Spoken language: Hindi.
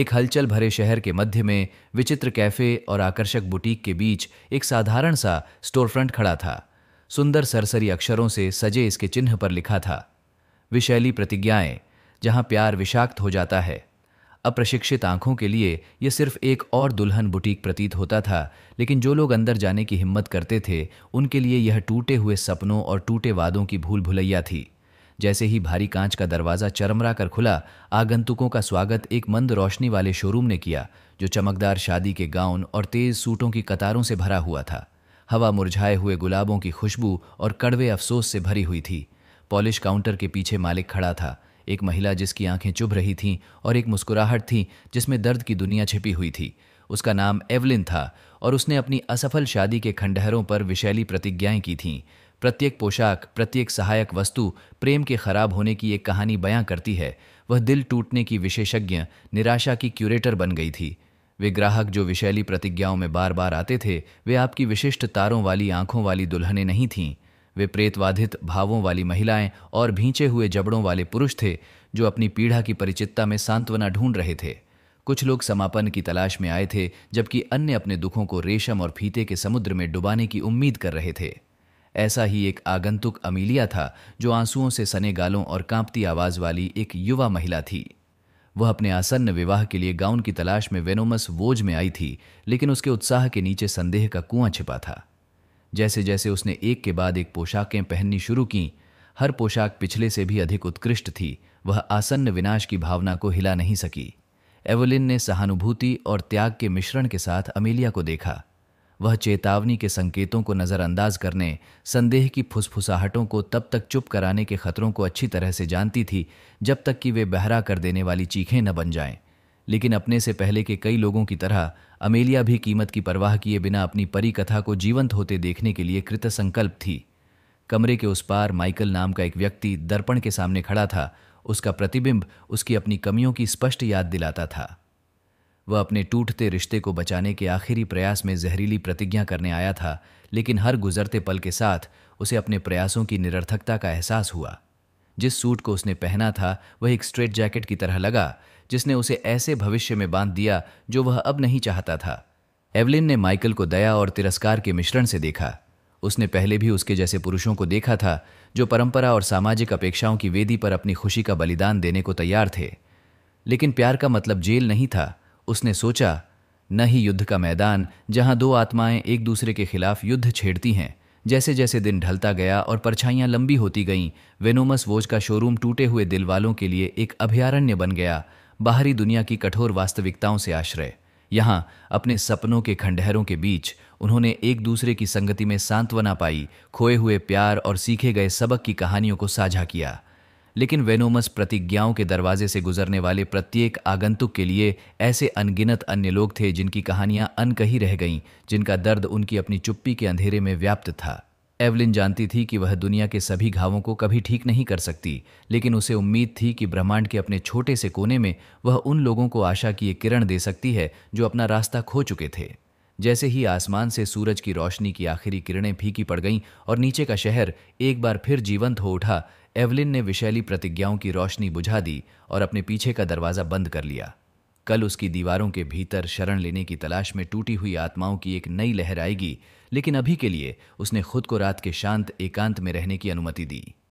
एक हलचल भरे शहर के मध्य में विचित्र कैफे और आकर्षक बुटीक के बीच एक साधारण सा स्टोरफ्रंट खड़ा था सुंदर सरसरी अक्षरों से सजे इसके चिन्ह पर लिखा था विशैली प्रतिज्ञाएं जहां प्यार विषाक्त हो जाता है अप्रशिक्षित आंखों के लिए यह सिर्फ एक और दुल्हन बुटीक प्रतीत होता था लेकिन जो लोग अंदर जाने की हिम्मत करते थे उनके लिए यह टूटे हुए सपनों और टूटे वादों की भूल भुलैया थी जैसे ही भारी कांच का दरवाज़ा चरमरा कर खुला आगंतुकों का स्वागत एक मंद रोशनी वाले शोरूम ने किया जो चमकदार शादी के गाउन और तेज़ सूटों की कतारों से भरा हुआ था हवा मुरझाए हुए गुलाबों की खुशबू और कड़वे अफसोस से भरी हुई थी पॉलिश काउंटर के पीछे मालिक खड़ा था एक महिला जिसकी आंखें चुभ रही थीं और एक मुस्कुराहट थी जिसमें दर्द की दुनिया छिपी हुई थी उसका नाम एवलिन था और उसने अपनी असफल शादी के खंडहरों पर विशैली प्रतिज्ञाएं की थीं प्रत्येक पोशाक प्रत्येक सहायक वस्तु प्रेम के खराब होने की एक कहानी बयां करती है वह दिल टूटने की विशेषज्ञ निराशा की क्यूरेटर बन गई थी वे ग्राहक जो विशैली प्रतिज्ञाओं में बार बार आते थे वे आपकी विशिष्ट तारों वाली आंखों वाली दुल्हने नहीं थीं वे प्रेतवाधित भावों वाली महिलाएं और भींचे हुए जबड़ों वाले पुरुष थे जो अपनी पीढ़ा की परिचितता में सांत्वना ढूंढ रहे थे कुछ लोग समापन की तलाश में आए थे जबकि अन्य अपने दुखों को रेशम और फीते के समुद्र में डुबाने की उम्मीद कर रहे थे ऐसा ही एक आगंतुक अमीलिया था जो आंसुओं से सने गालों और कांपती आवाज वाली एक युवा महिला थी वह अपने आसन्न विवाह के लिए गाउन की तलाश में वेनोमस वोज में आई थी लेकिन उसके उत्साह के नीचे संदेह का कुआं छिपा था जैसे जैसे उसने एक के बाद एक पोशाकें पहननी शुरू की हर पोशाक पिछले से भी अधिक उत्कृष्ट थी वह आसन्न विनाश की भावना को हिला नहीं सकी एवोलिन ने सहानुभूति और त्याग के मिश्रण के साथ अमेलिया को देखा वह चेतावनी के संकेतों को नज़रअंदाज करने संदेह की फुसफुसाहटों को तब तक चुप कराने के खतरों को अच्छी तरह से जानती थी जब तक कि वे बहरा कर देने वाली चीखें न बन जाएं लेकिन अपने से पहले के कई लोगों की तरह अमेलिया भी कीमत की परवाह किए बिना अपनी परी कथा को जीवंत होते देखने के लिए कृतसंकल्प थी कमरे के उस पार माइकल नाम का एक व्यक्ति दर्पण के सामने खड़ा था उसका प्रतिबिंब उसकी अपनी कमियों की स्पष्ट याद दिलाता था वह अपने टूटते रिश्ते को बचाने के आखिरी प्रयास में जहरीली प्रतिज्ञा करने आया था लेकिन हर गुजरते पल के साथ उसे अपने प्रयासों की निरर्थकता का एहसास हुआ जिस सूट को उसने पहना था वह एक स्ट्रेट जैकेट की तरह लगा जिसने उसे ऐसे भविष्य में बांध दिया जो वह अब नहीं चाहता था एवलिन ने माइकल को दया और तिरस्कार के मिश्रण से देखा उसने पहले भी उसके जैसे पुरुषों को देखा था जो परंपरा और सामाजिक अपेक्षाओं की वेदी पर अपनी खुशी का बलिदान देने को तैयार थे लेकिन प्यार का मतलब जेल नहीं था उसने सोचा न ही युद्ध का मैदान जहां दो आत्माएं एक दूसरे के खिलाफ युद्ध छेड़ती हैं जैसे जैसे दिन ढलता गया और परछाइयां लंबी होती गईं वेनोमस वोज का शोरूम टूटे हुए दिल वालों के लिए एक अभयारण्य बन गया बाहरी दुनिया की कठोर वास्तविकताओं से आश्रय यहां अपने सपनों के खंडहरों के बीच उन्होंने एक दूसरे की संगति में सांत्वना पाई खोए हुए प्यार और सीखे गए सबक की कहानियों को साझा किया लेकिन वेनोमस प्रतिज्ञाओं के दरवाजे से गुजरने वाले प्रत्येक आगंतुक के लिए ऐसे अनगिनत अन्य लोग थे जिनकी कहानियां अनकही रह गईं जिनका दर्द उनकी अपनी चुप्पी के अंधेरे में व्याप्त था एवलिन जानती थी कि वह दुनिया के सभी घावों को कभी ठीक नहीं कर सकती लेकिन उसे उम्मीद थी कि ब्रह्मांड के अपने छोटे से कोने में वह उन लोगों को आशा की एक किरण दे सकती है जो अपना रास्ता खो चुके थे जैसे ही आसमान से सूरज की रोशनी की आखिरी किरणें फीकी पड़ गईं और नीचे का शहर एक बार फिर जीवंत हो उठा एवलिन ने विशैली प्रतिज्ञाओं की रोशनी बुझा दी और अपने पीछे का दरवाज़ा बंद कर लिया कल उसकी दीवारों के भीतर शरण लेने की तलाश में टूटी हुई आत्माओं की एक नई लहर आएगी लेकिन अभी के लिए उसने खुद को रात के शांत एकांत में रहने की अनुमति दी